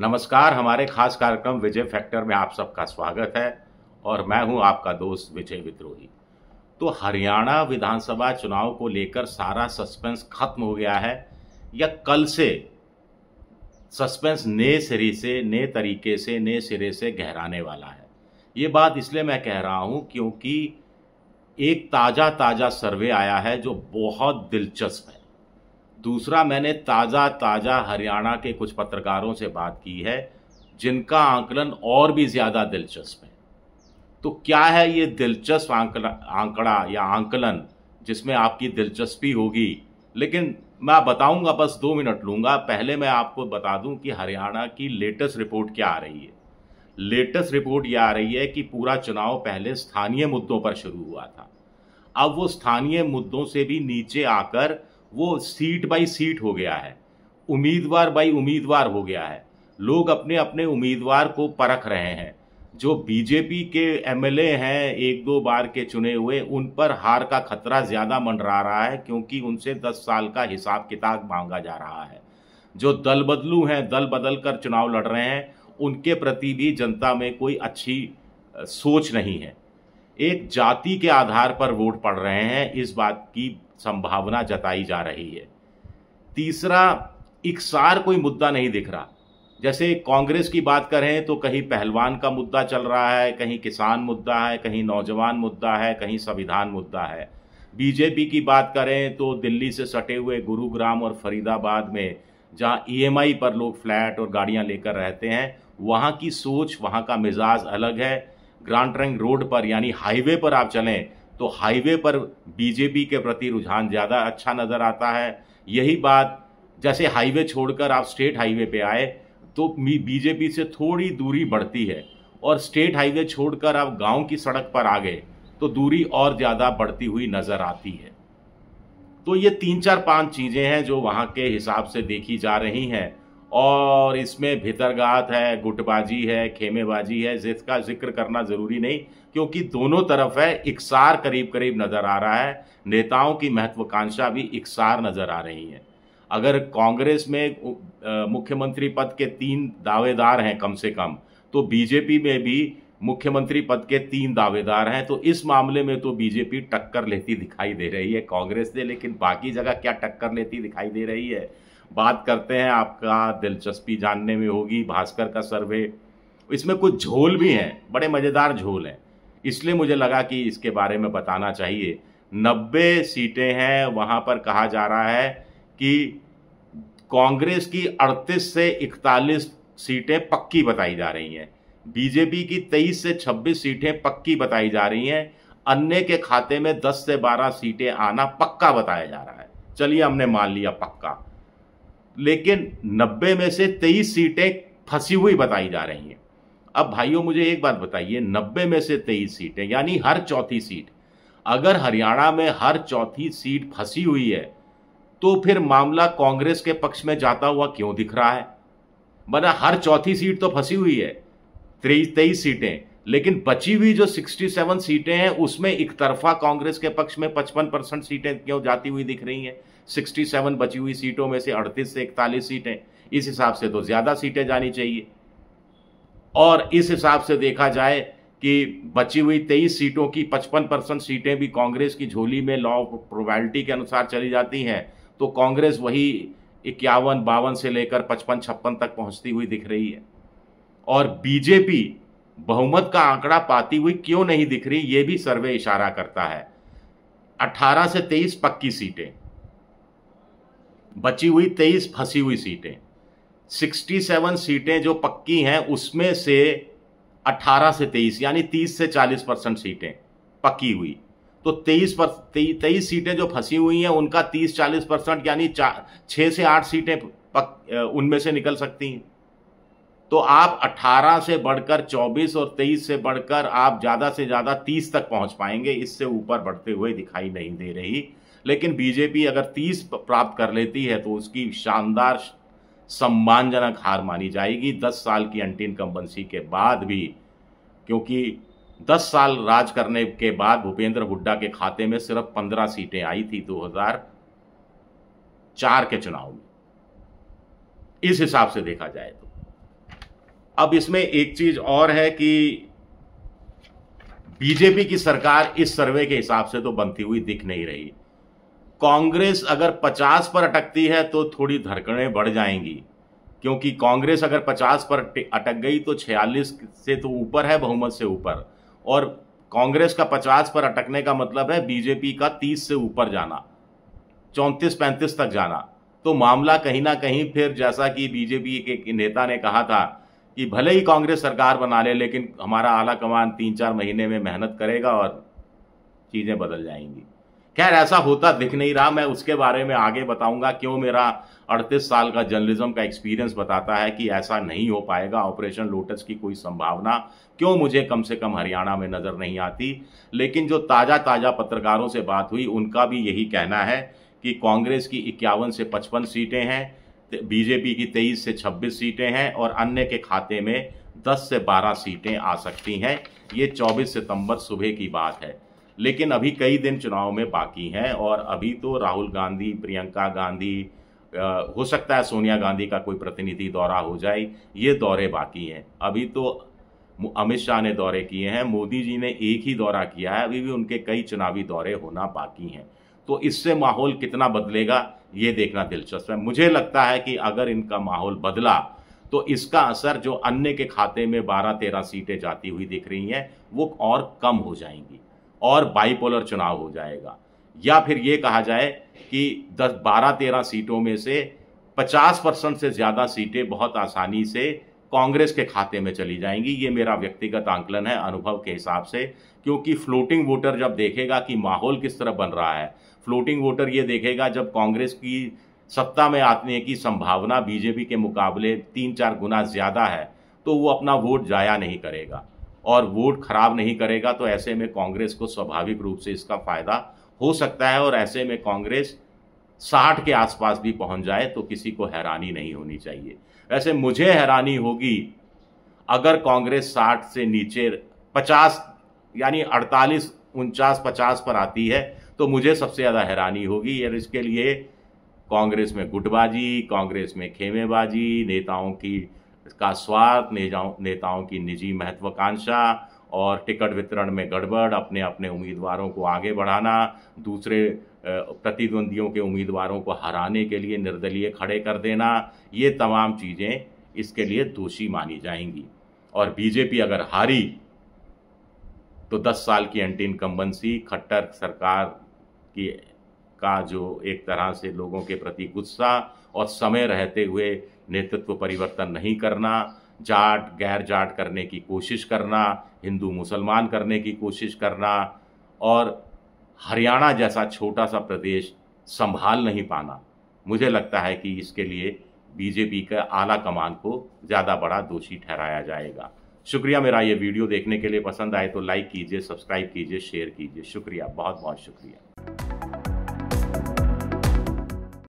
नमस्कार हमारे खास कार्यक्रम विजय फैक्टर में आप सबका स्वागत है और मैं हूं आपका दोस्त विजय विद्रोही तो हरियाणा विधानसभा चुनाव को लेकर सारा सस्पेंस खत्म हो गया है या कल से सस्पेंस नए सिरे से नए तरीके से नए सिरे से गहराने वाला है ये बात इसलिए मैं कह रहा हूँ क्योंकि एक ताज़ा ताज़ा सर्वे आया है जो बहुत दिलचस्प है दूसरा मैंने ताज़ा ताज़ा हरियाणा के कुछ पत्रकारों से बात की है जिनका आंकलन और भी ज़्यादा दिलचस्प है तो क्या है ये दिलचस्प आंकड़ा आंकड़ा या आंकलन जिसमें आपकी दिलचस्पी होगी लेकिन मैं बताऊंगा बस दो मिनट लूंगा पहले मैं आपको बता दूं कि हरियाणा की लेटेस्ट रिपोर्ट क्या आ रही है लेटेस्ट रिपोर्ट यह आ रही है कि पूरा चुनाव पहले स्थानीय मुद्दों पर शुरू हुआ था अब वो स्थानीय मुद्दों से भी नीचे आकर वो सीट बाई सीट हो गया है उम्मीदवार बाई उम्मीदवार हो गया है लोग अपने अपने उम्मीदवार को परख रहे हैं जो बीजेपी के एमएलए हैं एक दो बार के चुने हुए उन पर हार का खतरा ज़्यादा मंडरा रहा है क्योंकि उनसे दस साल का हिसाब किताब मांगा जा रहा है जो दल बदलू हैं दल बदल कर चुनाव लड़ रहे हैं उनके प्रति भी जनता में कोई अच्छी सोच नहीं है एक जाति के आधार पर वोट पड़ रहे हैं इस बात की संभावना जताई जा रही है तीसरा इकसार कोई मुद्दा नहीं दिख रहा जैसे कांग्रेस की बात करें तो कहीं पहलवान का मुद्दा चल रहा है कहीं किसान मुद्दा है कहीं नौजवान मुद्दा है कहीं संविधान मुद्दा है बीजेपी की बात करें तो दिल्ली से सटे हुए गुरुग्राम और फरीदाबाद में जहां ईएमआई e पर लोग फ्लैट और गाड़ियां लेकर रहते हैं वहां की सोच वहां का मिजाज अलग है ग्रांड रंग रोड पर यानी हाईवे पर आप चलें तो हाईवे पर बीजेपी के प्रति रुझान ज़्यादा अच्छा नज़र आता है यही बात जैसे हाईवे छोड़कर आप स्टेट हाईवे पे आए तो बीजेपी से थोड़ी दूरी बढ़ती है और स्टेट हाईवे छोड़कर आप गांव की सड़क पर आ गए तो दूरी और ज़्यादा बढ़ती हुई नज़र आती है तो ये तीन चार पांच चीज़ें हैं जो वहाँ के हिसाब से देखी जा रही हैं और इसमें भितरगात है गुटबाजी है खेमेबाजी है जिसका जिक्र करना ज़रूरी नहीं क्योंकि दोनों तरफ है इकसार करीब करीब नज़र आ रहा है नेताओं की महत्वाकांक्षा भी इकसार नज़र आ रही है अगर कांग्रेस में मुख्यमंत्री पद के तीन दावेदार हैं कम से कम तो बीजेपी में भी मुख्यमंत्री पद के तीन दावेदार हैं तो इस मामले में तो बीजेपी टक्कर लेती दिखाई दे रही है कांग्रेस ने लेकिन बाकी जगह क्या टक्कर लेती दिखाई दे रही है बात करते हैं आपका दिलचस्पी जानने में होगी भास्कर का सर्वे इसमें कुछ झोल भी हैं बड़े मज़ेदार झोल हैं इसलिए मुझे लगा कि इसके बारे में बताना चाहिए नब्बे सीटें हैं वहाँ पर कहा जा रहा है कि कांग्रेस की 38 से 41 सीटें पक्की बताई जा रही हैं बीजेपी की 23 से 26 सीटें पक्की बताई जा रही हैं अन्य के खाते में 10 से 12 सीटें आना पक्का बताया जा रहा है चलिए हमने मान लिया पक्का लेकिन नब्बे में से तेईस सीटें फंसी हुई बताई जा रही हैं अब भाइयों मुझे एक बात बताइए नब्बे में से तेईस सीटें यानी हर चौथी सीट अगर हरियाणा में हर चौथी सीट फंसी हुई है तो फिर मामला कांग्रेस के पक्ष में जाता हुआ क्यों दिख रहा है बना हर चौथी सीट तो फंसी हुई है तेईस तेईस सीटें लेकिन बची हुई जो 67 सीटें हैं उसमें एक तरफा कांग्रेस के पक्ष में 55 परसेंट सीटें क्यों जाती हुई दिख रही हैं 67 बची हुई सीटों में से 38 से इकतालीस सीटें इस हिसाब से तो ज़्यादा सीटें जानी चाहिए और इस हिसाब से देखा जाए कि बची हुई तेईस सीटों की पचपन परसेंट सीटें भी कांग्रेस की झोली में लॉ ऑफ प्रोबेबिलिटी के अनुसार चली जाती हैं तो कांग्रेस वही इक्यावन बावन से लेकर पचपन छप्पन तक पहुंचती हुई दिख रही है और बीजेपी बहुमत का आंकड़ा पाती हुई क्यों नहीं दिख रही ये भी सर्वे इशारा करता है 18 से 23 पक्की सीटें बची हुई तेईस फंसी हुई सीटें 67 सीटें जो पक्की हैं उसमें से 18 से 23 यानी 30 से 40 परसेंट सीटें पक्की हुई तो 23 पर तेईस सीटें जो फंसी हुई हैं उनका 30-40 परसेंट यानी छः से आठ सीटें पक उनमें से निकल सकती हैं तो आप 18 से बढ़कर 24 और 23 से बढ़कर आप ज़्यादा से ज़्यादा 30 तक पहुंच पाएंगे इससे ऊपर बढ़ते हुए दिखाई नहीं दे रही लेकिन बीजेपी अगर तीस प्राप्त कर लेती है तो उसकी शानदार सम्मानजनक हार मानी जाएगी दस साल की एंटी इनकम्बेंसी के बाद भी क्योंकि दस साल राज करने के बाद भूपेंद्र हुड्डा के खाते में सिर्फ पंद्रह सीटें आई थी 2004 के चुनाव में इस हिसाब से देखा जाए तो अब इसमें एक चीज और है कि बीजेपी की सरकार इस सर्वे के हिसाब से तो बनती हुई दिख नहीं रही कांग्रेस अगर 50 पर अटकती है तो थोड़ी धड़कने बढ़ जाएंगी क्योंकि कांग्रेस अगर 50 पर अटक गई तो 46 से तो ऊपर है बहुमत से ऊपर और कांग्रेस का 50 पर अटकने का मतलब है बीजेपी का 30 से ऊपर जाना चौंतीस पैंतीस तक जाना तो मामला कहीं ना कहीं फिर जैसा कि बीजेपी के नेता ने कहा था कि भले ही कांग्रेस सरकार बना ले लेकिन हमारा आला कमान तीन चार महीने में मेहनत करेगा और चीज़ें बदल जाएंगी खैर ऐसा होता दिख नहीं रहा मैं उसके बारे में आगे बताऊंगा क्यों मेरा 38 साल का जर्नलिज्म का एक्सपीरियंस बताता है कि ऐसा नहीं हो पाएगा ऑपरेशन लोटस की कोई संभावना क्यों मुझे कम से कम हरियाणा में नज़र नहीं आती लेकिन जो ताज़ा ताज़ा पत्रकारों से बात हुई उनका भी यही कहना है कि कांग्रेस की इक्यावन से पचपन सीटें हैं बीजेपी की तेईस से छब्बीस सीटें हैं और अन्य के खाते में दस से बारह सीटें आ सकती हैं ये चौबीस सितंबर सुबह की बात है लेकिन अभी कई दिन चुनाव में बाकी हैं और अभी तो राहुल गांधी प्रियंका गांधी हो सकता है सोनिया गांधी का कोई प्रतिनिधि दौरा हो जाए ये दौरे बाकी हैं अभी तो अमित शाह ने दौरे किए हैं मोदी जी ने एक ही दौरा किया है अभी भी उनके कई चुनावी दौरे होना बाकी हैं तो इससे माहौल कितना बदलेगा ये देखना दिलचस्प है मुझे लगता है कि अगर इनका माहौल बदला तो इसका असर जो अन्य के खाते में 12-13 सीटें जाती हुई दिख रही हैं वो और कम हो जाएंगी और बाईपोलर चुनाव हो जाएगा या फिर ये कहा जाए कि दस बारह तेरह सीटों में से पचास परसेंट से ज़्यादा सीटें बहुत आसानी से कांग्रेस के खाते में चली जाएंगी ये मेरा व्यक्तिगत आंकलन है अनुभव के हिसाब से क्योंकि फ्लोटिंग वोटर जब देखेगा कि माहौल किस तरह बन रहा है फ्लोटिंग वोटर ये देखेगा जब कांग्रेस की सत्ता में आने की संभावना बीजेपी के मुकाबले तीन चार गुना ज़्यादा है तो वो अपना वोट जाया नहीं करेगा और वोट खराब नहीं करेगा तो ऐसे में कांग्रेस को स्वाभाविक रूप से इसका फायदा हो सकता है और ऐसे में कांग्रेस साठ के आसपास भी पहुंच जाए तो किसी को हैरानी नहीं होनी चाहिए वैसे मुझे हैरानी होगी अगर कांग्रेस साठ से नीचे पचास यानी अड़तालीस उनचास पचास पर आती है तो मुझे सबसे ज़्यादा हैरानी होगी और इसके लिए कांग्रेस में गुटबाजी कांग्रेस में खेमेबाजी नेताओं की इसका स्वार्थ नेताओं की निजी महत्वाकांक्षा और टिकट वितरण में गड़बड़ अपने अपने उम्मीदवारों को आगे बढ़ाना दूसरे प्रतिद्वंदियों के उम्मीदवारों को हराने के लिए निर्दलीय खड़े कर देना ये तमाम चीज़ें इसके लिए दोषी मानी जाएंगी और बीजेपी अगर हारी तो 10 साल की एंटी इनकम्बेंसी खट्टर सरकार की का जो एक तरह से लोगों के प्रति गुस्सा और समय रहते हुए नेतृत्व परिवर्तन नहीं करना जाट गैर जाट करने की कोशिश करना हिंदू मुसलमान करने की कोशिश करना और हरियाणा जैसा छोटा सा प्रदेश संभाल नहीं पाना मुझे लगता है कि इसके लिए बीजेपी का आला कमान को ज़्यादा बड़ा दोषी ठहराया जाएगा शुक्रिया मेरा ये वीडियो देखने के लिए पसंद आए तो लाइक कीजिए सब्सक्राइब कीजिए शेयर कीजिए शुक्रिया बहुत बहुत शुक्रिया